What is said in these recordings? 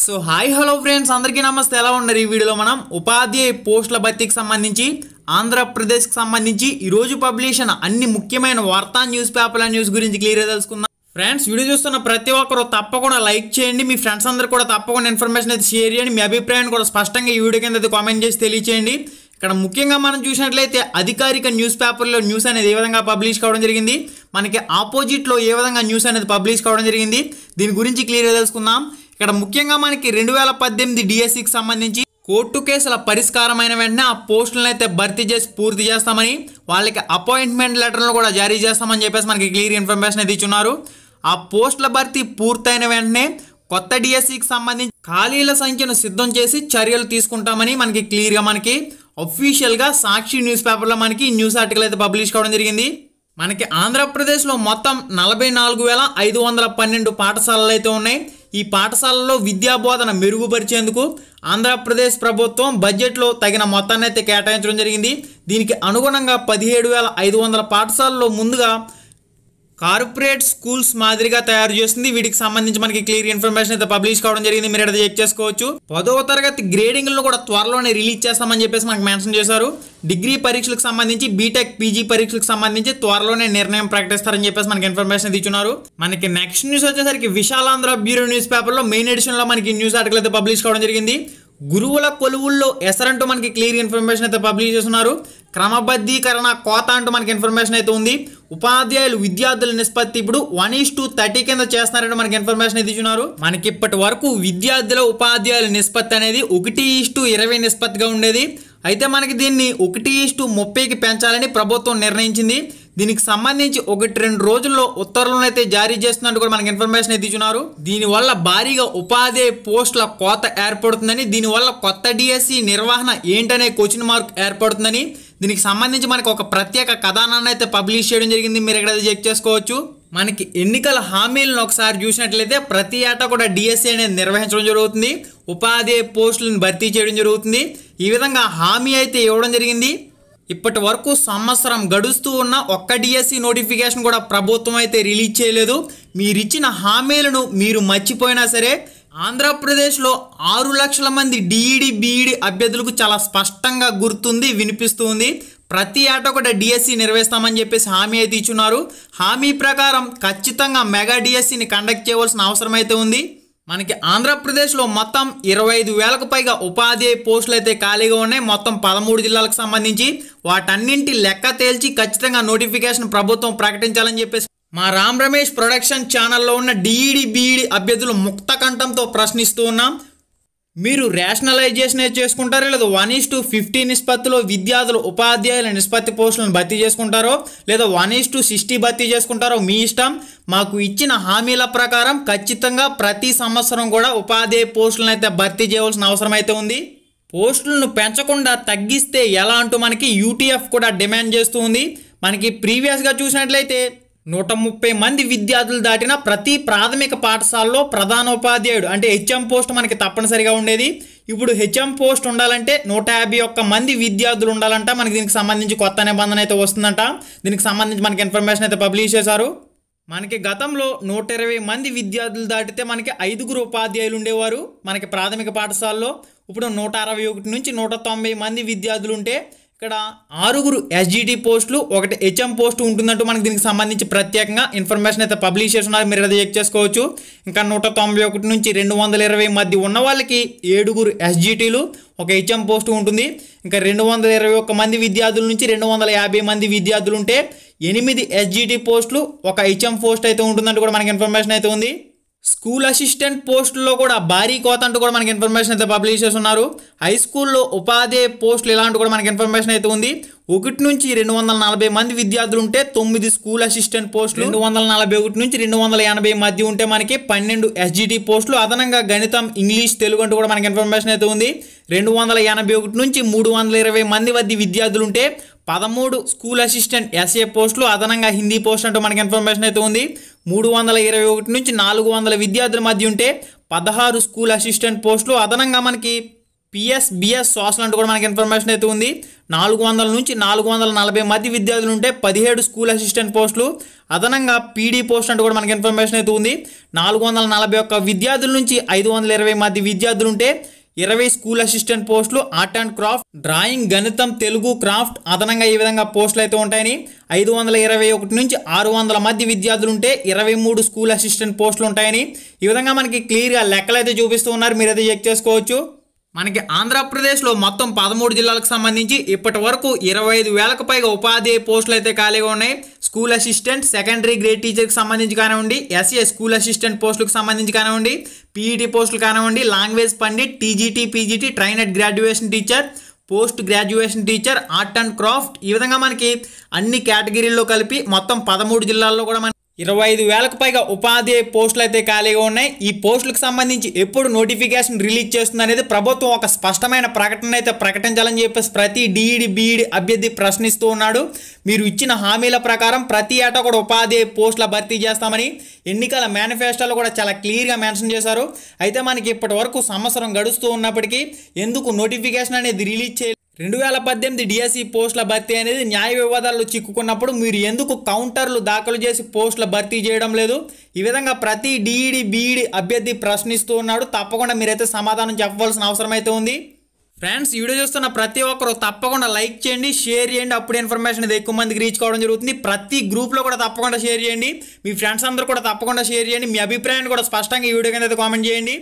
so hi hello friends అందరికీ నమస్తే ఎలా ఉన్నారు ఈ వీడియోలో మనం ఉపాధ్యాయ పోస్టుల భర్తీకి సంబంధించి ఆంధ్రప్రదేశ్కి సంబంధించి ఈరోజు పబ్లిష్ అయిన అన్ని ముఖ్యమైన వార్తా న్యూస్ పేపర్ల న్యూస్ గురించి క్లియర్గా తెలుసుకుందాం ఫ్రెండ్స్ వీడియో చూస్తున్న ప్రతి ఒక్కరు తప్పకుండా లైక్ చేయండి మీ ఫ్రెండ్స్ అందరు కూడా తప్పకుండా ఇన్ఫర్మేషన్ అయితే షేర్ చేయండి మీ అభిప్రాయాన్ని కూడా స్పష్టంగా ఈ వీడియో కింద అయితే కామెంట్ చేసి తెలియచేయండి ఇక్కడ ముఖ్యంగా మనం చూసినట్లయితే అధికారిక న్యూస్ పేపర్లో న్యూస్ అనేది ఏ విధంగా పబ్లిష్ కావడం జరిగింది మనకి ఆపోజిట్లో ఏ విధంగా న్యూస్ అనేది పబ్లిష్ కావడం జరిగింది దీని గురించి క్లియర్గా తెలుసుకుందాం ఇక్కడ ముఖ్యంగా మనకి రెండు వేల పద్దెనిమిది డిఎస్సికి e సంబంధించి కోర్టు కేసుల పరిష్కారం అయిన వెంటనే ఆ పోస్టులను అయితే భర్తీ చేసి పూర్తి చేస్తామని వాళ్ళకి అపాయింట్మెంట్ లెటర్లు కూడా జారీ చేస్తామని చెప్పేసి మనకి క్లియర్ ఇన్ఫర్మేషన్ అయితే ఇచ్చున్నారు ఆ పోస్టుల భర్తీ పూర్తయిన వెంటనే కొత్త డిఎస్సికి e సంబంధించి ఖాళీల సంఖ్యను సిద్ధం చేసి చర్యలు తీసుకుంటామని మనకి క్లియర్గా మనకి అఫీషియల్గా సాక్షి న్యూస్ పేపర్లో మనకి న్యూస్ ఆర్టికల్ అయితే పబ్లిష్ కావడం జరిగింది మనకి ఆంధ్రప్రదేశ్లో మొత్తం నలభై నాలుగు వేల ఐదు వందల పన్నెండు పాఠశాలలు అయితే ఉన్నాయి ఈ పాఠశాలల్లో విద్యాబోధన మెరుగుపరిచేందుకు ఆంధ్రప్రదేశ్ ప్రభుత్వం బడ్జెట్లో తగిన మొత్తాన్ని అయితే కేటాయించడం జరిగింది దీనికి అనుగుణంగా పదిహేడు వేల ఐదు వందల పాఠశాలలో ముందుగా కార్పొరేట్ స్కూల్స్ మాదిరిగా తయారు చేస్తుంది వీటికి సంబంధించి మనకి క్లియర్ ఇన్ఫర్మేషన్ అయితే పబ్లిష్ కావడం జరిగింది మీరు అయితే చెక్ చేసుకోవచ్చు పదవ తరగతి గ్రేడింగ్లను కూడా త్వరలోనే రిలీజ్ చేస్తామని చెప్పేసి మనకు మెన్షన్ చేశారు డిగ్రీ పరీక్షలకు సంబంధించి బీటెక్ పీజీ పరీక్షలకు సంబంధించి త్వరలోనే నిర్ణయం ప్రకటిస్తారని చెప్పేసి మనకి ఇన్ఫర్మేషన్ ఇచ్చున్నారు మనకి నెక్స్ట్ న్యూస్ వచ్చేసరికి విశాలాంధ్ర బ్యూరో న్యూస్ పేపర్లో మెయిన్ ఎడిషన్లో మనకి న్యూస్ ఆర్టికల్ అయితే పబ్లిష్ కావడం జరిగింది గురువుల కొలువుల్లో ఎసరంటూ మనకి క్లియర్ ఇన్ఫర్మేషన్ అయితే పబ్లిష్ చేస్తున్నారు క్రమబద్ధీకరణ కోత అంటూ మనకి ఇన్ఫర్మేషన్ అయితే ఉంది ఉపాధ్యాయులు విద్యార్థుల నిష్పత్తి ఇప్పుడు వన్ ఈస్ టూ థర్టీ కింద చేస్తున్నారంటే మనకి ఇన్ఫర్మేషన్ అయితే ఇచ్చినారు మనకి ఇప్పటి వరకు విద్యార్థుల ఉపాధ్యాయుల నిష్పత్తి అనేది ఒకటి ఈస్ టు ఇరవై నిష్పత్తిగా ఉండేది అయితే మనకి దీన్ని ఒకటి ఈస్ టు ముప్పైకి పెంచాలని ప్రభుత్వం నిర్ణయించింది దీనికి సంబంధించి ఒకటి రెండు రోజుల్లో ఉత్తర్వులను అయితే జారీ చేస్తున్నట్టు కూడా మనకి ఇన్ఫర్మేషన్ అయితే ఇచ్చినారు దీనివల్ల భారీగా ఉపాధ్యాయ పోస్టుల కోత ఏర్పడుతుందని దీనివల్ల కొత్త డిఎస్సి e నిర్వహణ ఏంటనే క్వశ్చన్ మార్క్ ఏర్పడుతుందని దీనికి సంబంధించి మనకు ఒక ప్రత్యేక కథనాన్ని అయితే పబ్లిష్ చేయడం జరిగింది మీరు ఇక్కడ చెక్ చేసుకోవచ్చు మనకి ఎన్నికల హామీలను ఒకసారి చూసినట్లయితే ప్రతి ఏటా కూడా డిఎస్సీ అనేది నిర్వహించడం జరుగుతుంది ఉపాధి పోస్టులను భర్తీ చేయడం జరుగుతుంది ఈ విధంగా హామీ అయితే ఇవ్వడం జరిగింది ఇప్పటి వరకు సంవత్సరం గడుస్తూ ఉన్న ఒక్క డిఎస్సి నోటిఫికేషన్ కూడా ప్రభుత్వం అయితే రిలీజ్ చేయలేదు మీరిచ్చిన హామీలను మీరు మర్చిపోయినా సరే ఆంధ్రప్రదేశ్లో ఆరు లక్షల మంది డిఈడి బీఈడి అభ్యర్థులకు చాలా స్పష్టంగా గుర్తుంది వినిపిస్తుంది ప్రతి ఏట కూడా డిఎస్సి నిర్వహిస్తామని చెప్పేసి హామీ అయితే ఇచ్చున్నారు హామీ ప్రకారం ఖచ్చితంగా మెగా డిఎస్సిని కండక్ట్ చేయవలసిన అవసరం అయితే ఉంది మనకి ఆంధ్రప్రదేశ్లో మొత్తం ఇరవై ఐదు వేలకు పైగా ఉపాధ్యాయ పోస్టులు అయితే ఖాళీగా ఉన్నాయి మొత్తం పదమూడు జిల్లాలకు సంబంధించి వాటన్నింటి లెక్క తేల్చి ఖచ్చితంగా నోటిఫికేషన్ ప్రభుత్వం ప్రకటించాలని చెప్పేసి మా రామ్ రమేష్ ప్రొడక్షన్ ఛానల్లో ఉన్న డిఈడి బీఈడి అభ్యర్థులు ముక్త కంఠంతో ప్రశ్నిస్తూ ఉన్నాం మీరు రేషనలైజేషన్ చేసుకుంటారో లేదా వన్ ఈస్ టు ఫిఫ్టీ నిష్పత్తిలో విద్యార్థులు ఉపాధ్యాయుల నిష్పత్తి పోస్టులను భర్తీ చేసుకుంటారో లేదా వన్ ఈస్ టు సిక్స్టీ భర్తీ చేసుకుంటారో మీ ఇష్టం మాకు ఇచ్చిన హామీల ప్రకారం ఖచ్చితంగా ప్రతి సంవత్సరం కూడా ఉపాధ్యాయ పోస్టులను అయితే భర్తీ చేయవలసిన అవసరం అయితే ఉంది పోస్టులను పెంచకుండా తగ్గిస్తే ఎలా అంటూ మనకి యూటీఎఫ్ కూడా డిమాండ్ చేస్తూ ఉంది మనకి ప్రీవియస్గా చూసినట్లయితే నూట ముప్పై మంది విద్యార్థులు దాటిన ప్రతి ప్రాథమిక పాఠశాలలో ప్రధానోపాధ్యాయుడు అంటే హెచ్ఎం పోస్ట్ మనకి తప్పనిసరిగా ఉండేది ఇప్పుడు హెచ్ఎం పోస్ట్ ఉండాలంటే నూట యాభై ఒక్క మంది విద్యార్థులు ఉండాలంట మనకి దీనికి సంబంధించి కొత్త నిబంధన అయితే వస్తుందంట దీనికి సంబంధించి మనకి ఇన్ఫర్మేషన్ అయితే పబ్లిష్ చేశారు మనకి గతంలో నూట ఇరవై మంది విద్యార్థులు దాటితే మనకి ఐదుగురు ఉపాధ్యాయులు ఉండేవారు మనకి ప్రాథమిక పాఠశాలలో ఇప్పుడు నూట అరవై ఒకటి నుంచి నూట తొంభై మంది విద్యార్థులు ఉంటే ఇక్కడ ఆరుగురు ఎస్జిటి పోస్టులు ఒకటి హెచ్ఎం పోస్ట్ ఉంటుందంటూ మనకి దీనికి సంబంధించి ప్రత్యేకంగా ఇన్ఫర్మేషన్ అయితే పబ్లిష్ చేస్తున్నారు మీరు అది చెక్ చేసుకోవచ్చు ఇంకా నూట తొంభై ఒకటి నుంచి రెండు వందల ఇరవై మధ్య ఉన్న వాళ్ళకి ఏడుగురు ఎస్జీటీలు ఒక హెచ్ఎం పోస్ట్ ఉంటుంది ఇంకా రెండు వందల ఇరవై ఒక్క మంది విద్యార్థుల నుంచి రెండు వందల యాభై మంది విద్యార్థులు ఉంటే ఎనిమిది ఎస్జిటి పోస్టులు ఒక హెచ్ఎం పోస్ట్ అయితే ఉంటుందంటూ కూడా మనకి ఇన్ఫర్మేషన్ అయితే ఉంది స్కూల్ అసిస్టెంట్ పోస్టుల్లో కూడా భారీ కోత అంటూ కూడా మనకి ఇన్ఫర్మేషన్ అయితే పబ్లిష్ చేస్తున్నారు హై స్కూల్లో ఉపాధ్యాయ పోస్టులు ఇలాంటి కూడా మనకి ఇన్ఫర్మేషన్ అయితే ఉంది ఒకటి నుంచి రెండు వందల నలభై మంది విద్యార్థులు ఉంటే తొమ్మిది స్కూల్ అసిస్టెంట్ పోస్టులు రెండు వందల నలభై ఒకటి నుంచి రెండు వందల ఎనభై మధ్య ఉంటే మనకి పన్నెండు ఎస్జిటి పోస్టులు అదనంగా గణితం ఇంగ్లీష్ తెలుగు అంటూ కూడా మనకి ఇన్ఫర్మేషన్ అయితే ఉంది రెండు వందల ఎనభై ఒకటి నుంచి మూడు వందల ఇరవై మంది వద్ద విద్యార్థులు ఉంటే పదమూడు స్కూల్ అసిస్టెంట్ ఎస్ఏ పోస్టులు అదనంగా హిందీ పోస్ట్ అంటూ మనకి ఇన్ఫర్మేషన్ అయితే ఉంది మూడు వందల ఇరవై ఒకటి నుంచి నాలుగు వందల విద్యార్థుల మధ్య ఉంటే పదహారు స్కూల్ అసిస్టెంట్ పోస్టులు అదనంగా మనకి పిఎస్ బిఎస్ సోషల్ అంటూ కూడా మనకి ఇన్ఫర్మేషన్ అయితే ఉంది నాలుగు వందల నుంచి నాలుగు వందల నలభై మంది విద్యార్థులు ఉంటే పదిహేడు స్కూల్ అసిస్టెంట్ పోస్టులు అదనంగా పీడీ పోస్ట్ అంటూ కూడా మనకి ఇన్ఫర్మేషన్ అయితే ఉంది నాలుగు వందల నలభై ఒక్క విద్యార్థుల నుంచి ఐదు వందల ఇరవై మంది విద్యార్థులు ఉంటే ఇరవై స్కూల్ అసిస్టెంట్ పోస్టులు ఆర్ట్ అండ్ క్రాఫ్ట్ డ్రాయింగ్ గణితం తెలుగు క్రాఫ్ట్ అదనంగా ఈ విధంగా పోస్టులు అయితే ఉంటాయని ఐదు వందల ఇరవై ఒకటి నుంచి ఆరు వందల మధ్య విద్యార్థులు ఉంటే ఇరవై మూడు స్కూల్ అసిస్టెంట్ పోస్టులు ఉంటాయని ఈ విధంగా మనకి క్లియర్గా లెక్కలు అయితే చూపిస్తూ ఉన్నారు మీరు అయితే చెక్ చేసుకోవచ్చు మనకి ఆంధ్రప్రదేశ్లో మొత్తం పదమూడు జిల్లాలకు సంబంధించి ఇప్పటి వరకు ఇరవై ఐదు వేలకు పైగా ఉపాధి పోస్టులు అయితే ఖాళీగా ఉన్నాయి స్కూల్ అసిస్టెంట్ సెకండరీ గ్రేడ్ టీచర్కి సంబంధించి కానివ్వండి ఎస్ఏ స్కూల్ అసిస్టెంట్ పోస్టులకు సంబంధించి కానివ్వండి పీఈటీ పోస్టులు కానివ్వండి language pandit TGT PGT at graduation teacher post graduation teacher art and craft ఈ విధంగా మనకి అన్ని కేటగిరీల్లో కలిపి మొత్తం పదమూడు జిల్లాల్లో కూడా ఇరవై ఐదు వేలకు పైగా ఉపాధి పోస్టులు అయితే ఖాళీగా ఉన్నాయి ఈ పోస్టులకు సంబంధించి ఎప్పుడు నోటిఫికేషన్ రిలీజ్ చేస్తుంది అనేది ప్రభుత్వం ఒక స్పష్టమైన ప్రకటన అయితే ప్రకటించాలని చెప్పేసి ప్రతి డిఈడి బీఈడి అభ్యర్థి ప్రశ్నిస్తూ ఉన్నాడు మీరు ఇచ్చిన హామీల ప్రకారం ప్రతి ఏటా కూడా ఉపాధి పోస్టుల భర్తీ చేస్తామని ఎన్నికల మేనిఫెస్టోలో కూడా చాలా క్లియర్గా మెన్షన్ చేశారు అయితే మనకి ఇప్పటి వరకు సంవత్సరం గడుస్తూ ఉన్నప్పటికీ ఎందుకు నోటిఫికేషన్ అనేది రిలీజ్ చేయాలి రెండు వేల పద్దెనిమిది డిఎస్సి e పోస్టుల భర్తీ అనేది న్యాయ వివాదాల్లో చిక్కుకున్నప్పుడు మీరు ఎందుకు కౌంటర్లు దాఖలు చేసి పోస్టుల భర్తీ చేయడం లేదు ఈ విధంగా ప్రతి డిఈడి బీఈడి e e అభ్యర్థి ప్రశ్నిస్తూ ఉన్నాడు తప్పకుండా మీరైతే సమాధానం చెప్పవలసిన అవసరం అయితే ఉంది ఫ్రెండ్స్ వీడియో చూస్తున్న ప్రతి ఒక్కరు తప్పకుండా లైక్ చేయండి షేర్ చేయండి అప్పుడు ఇన్ఫర్మేషన్ ఇది ఎక్కువ మందికి రీచ్ కావడం జరుగుతుంది ప్రతి గ్రూప్లో కూడా తప్పకుండా షేర్ చేయండి మీ ఫ్రెండ్స్ అందరూ కూడా తప్పకుండా షేర్ చేయండి మీ అభిప్రాయాన్ని కూడా స్పష్టంగా ఈ వీడియో కింద కామెంట్ చేయండి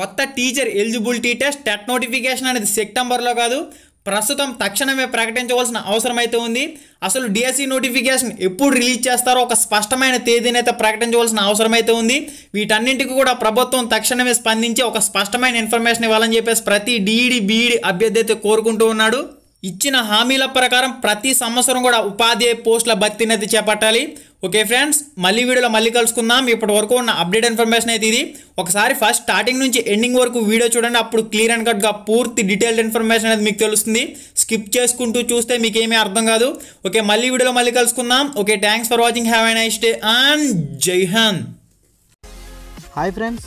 కొత్త teacher eligibility test TET notification అనేది సెప్టెంబర్లో కాదు ప్రస్తుతం తక్షణమే ప్రకటించవలసిన అవసరం అయితే ఉంది అసలు డిఎస్సి నోటిఫికేషన్ e ఎప్పుడు రిలీజ్ చేస్తారో ఒక స్పష్టమైన తేదీనైతే ప్రకటించవలసిన అవసరం అయితే ఉంది వీటన్నింటికి కూడా ప్రభుత్వం తక్షణమే స్పందించి ఒక స్పష్టమైన ఇన్ఫర్మేషన్ ఇవ్వాలని చెప్పేసి ప్రతి డిఈడి బీఈడి e e అభ్యర్థి అయితే కోరుకుంటూ ఉన్నాడు ఇచ్చిన హామీల ప్రకారం ప్రతి సంవత్సరం కూడా ఉపాధి పోస్టుల అనేది చేపట్టాలి ఓకే ఫ్రెండ్స్ మళ్ళీ వీడియోలో మళ్ళీ కలుసుకుందాం ఇప్పటి వరకు ఉన్న అప్డేట్ ఇన్ఫర్మేషన్ అయితే ఇది ఒకసారి ఫస్ట్ స్టార్టింగ్ నుంచి ఎండింగ్ వరకు వీడియో చూడండి అప్పుడు క్లియర్ అండ్ కట్గా పూర్తి డీటెయిల్డ్ ఇన్ఫర్మేషన్ అనేది మీకు తెలుస్తుంది స్కిప్ చేసుకుంటూ చూస్తే మీకు ఏమీ అర్థం కాదు ఓకే మళ్ళీ వీడియోలో మళ్ళీ కలుసుకుందాం okay thanks for watching have a nice day and జై హాయ్ ఫ్రెండ్స్